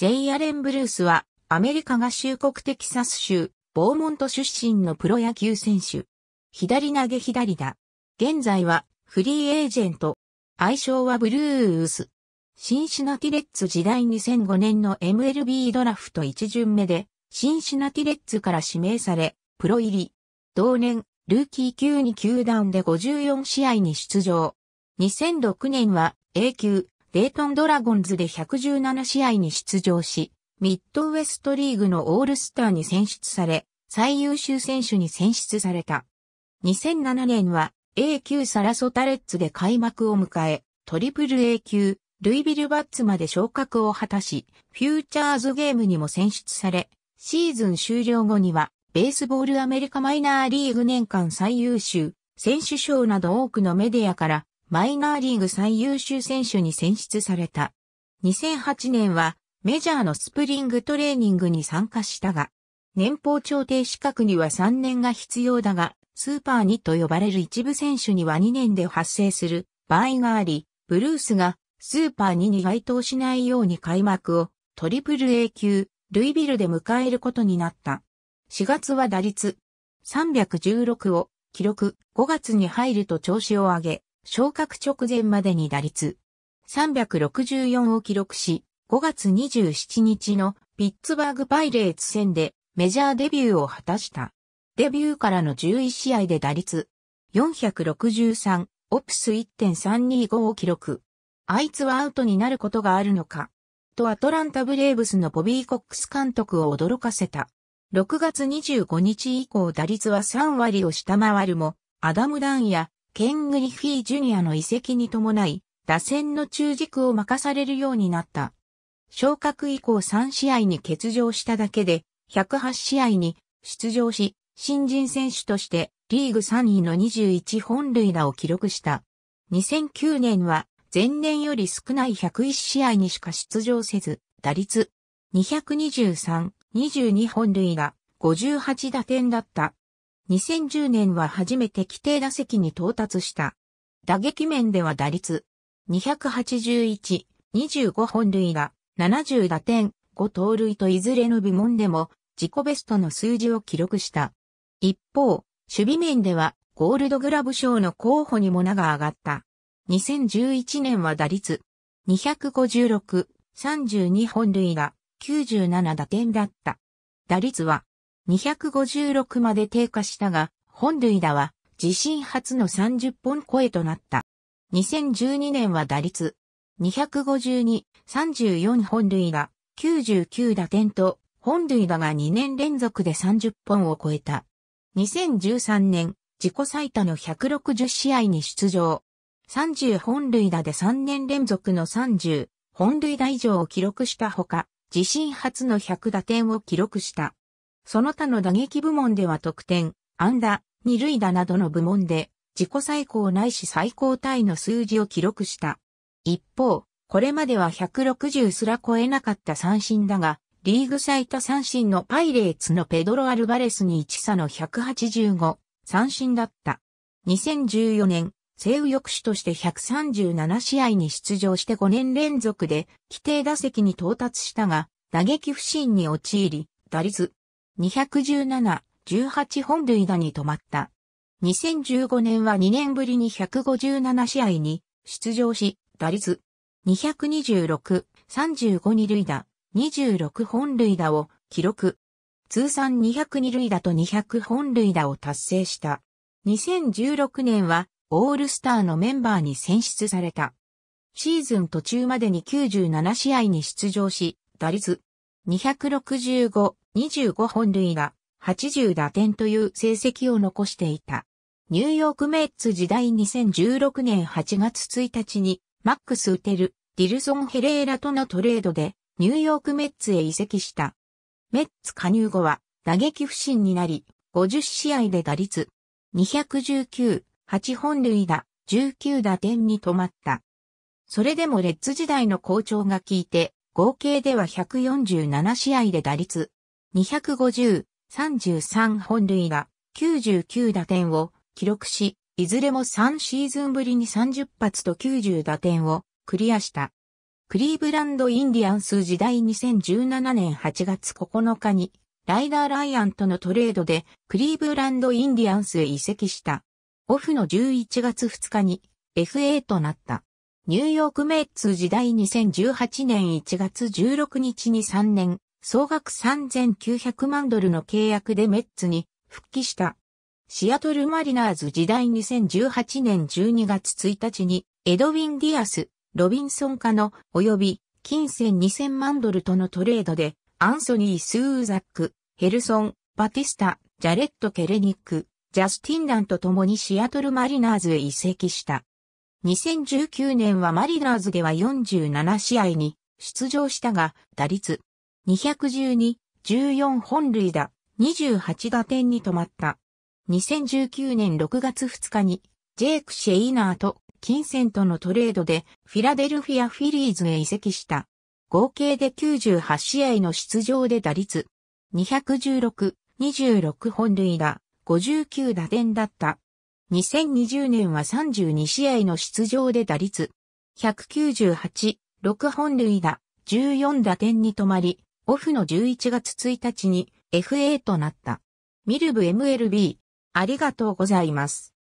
ジェイ・アレン・ブルースは、アメリカ合衆国テキサス州、ボーモント出身のプロ野球選手。左投げ左だ。現在は、フリーエージェント。愛称はブルース。シンシナティレッツ時代2005年の MLB ドラフト1巡目で、シンシナティレッツから指名され、プロ入り。同年、ルーキー級に球団で54試合に出場。2006年は A 級レイトンドラゴンズで117試合に出場し、ミッドウェストリーグのオールスターに選出され、最優秀選手に選出された。2007年は A 級サラソタレッツで開幕を迎え、トリプル A 級、ルイビルバッツまで昇格を果たし、フューチャーズゲームにも選出され、シーズン終了後には、ベースボールアメリカマイナーリーグ年間最優秀、選手賞など多くのメディアからマイナーリーグ最優秀選手に選出された。2008年はメジャーのスプリングトレーニングに参加したが、年俸調停資格には3年が必要だが、スーパー2と呼ばれる一部選手には2年で発生する場合があり、ブルースがスーパー2に該当しないように開幕をトリプル A 級、ルイビルで迎えることになった。4月は打率316を記録5月に入ると調子を上げ、昇格直前までに打率364を記録し、5月27日のピッツバーグパイレーツ戦でメジャーデビューを果たした。デビューからの11試合で打率463、オプス1.325を記録。あいつはアウトになることがあるのか。とアトランタブレーブスのボビー・コックス監督を驚かせた。6月25日以降打率は3割を下回るも、アダム・ダンやケン・グリフィー・ジュニアの遺跡に伴い、打線の中軸を任されるようになった。昇格以降3試合に欠場しただけで、108試合に出場し、新人選手としてリーグ3位の21本塁打を記録した。2009年は前年より少ない101試合にしか出場せず、打率223、22本塁打、58打点だった2010年は初めて規定打席に到達した。打撃面では打率281、25本塁打、70打点、5盗塁といずれの部門でも自己ベストの数字を記録した。一方、守備面ではゴールドグラブ賞の候補にも名が上がった。2011年は打率256、32本塁打、97打点だった。打率は256まで低下したが、本塁打は自身初の30本超えとなった。2012年は打率252、34本塁打、99打点と、本塁打が2年連続で30本を超えた。2013年、自己最多の160試合に出場。30本塁打で3年連続の30本塁打以上を記録したほか、自身初の100打点を記録した。その他の打撃部門では得点、安打、二塁打などの部門で、自己最高ないし最高タイの数字を記録した。一方、これまでは160すら超えなかった三振だが、リーグ最多三振のパイレーツのペドロ・アルバレスに1差の185、三振だった。2014年、西武抑止として137試合に出場して5年連続で規定打席に到達したが、打撃不振に陥り、打率、217、18本塁打に止まった。2015年は2年ぶりに157試合に出場し、打率226、35二塁打、26本塁打を記録。通算2 0 2二塁打と200本塁打を達成した。2016年はオールスターのメンバーに選出された。シーズン途中までに97試合に出場し、打率265、25本塁打、80打点という成績を残していた。ニューヨークメッツ時代2016年8月1日に、マックス・ウテル、ディルソン・ヘレーラとのトレードで、ニューヨークメッツへ移籍した。メッツ加入後は、打撃不振になり、50試合で打率、219、8本塁打、19打点に止まった。それでもレッツ時代の好調が効いて、合計では147試合で打率、250、33本塁打、99打点を記録し、いずれも3シーズンぶりに30発と90打点をクリアした。クリーブランドインディアンス時代2017年8月9日にライダー・ライアンとのトレードでクリーブランドインディアンスへ移籍した。オフの11月2日に FA となった。ニューヨークメッツ時代2018年1月16日に3年総額3900万ドルの契約でメッツに復帰した。シアトルマリナーズ時代2018年12月1日にエドウィン・ディアス、ロビンソン家の及び金銭2000万ドルとのトレードでアンソニー・スーザック、ヘルソン、バティスタ、ジャレット・ケレニック、ジャスティンランと共にシアトルマリナーズへ移籍した。2019年はマリナーズでは47試合に出場したが打率212、14本塁打、28打点に止まった。2019年6月2日に、ジェイク・シェイナーと金銭とのトレードでフィラデルフィア・フィリーズへ移籍した。合計で98試合の出場で打率216、26本塁打、59打点だった。2020年は32試合の出場で打率198、6本塁打、14打点に止まり、オフの11月1日に FA となった。ミルブ MLB、ありがとうございます。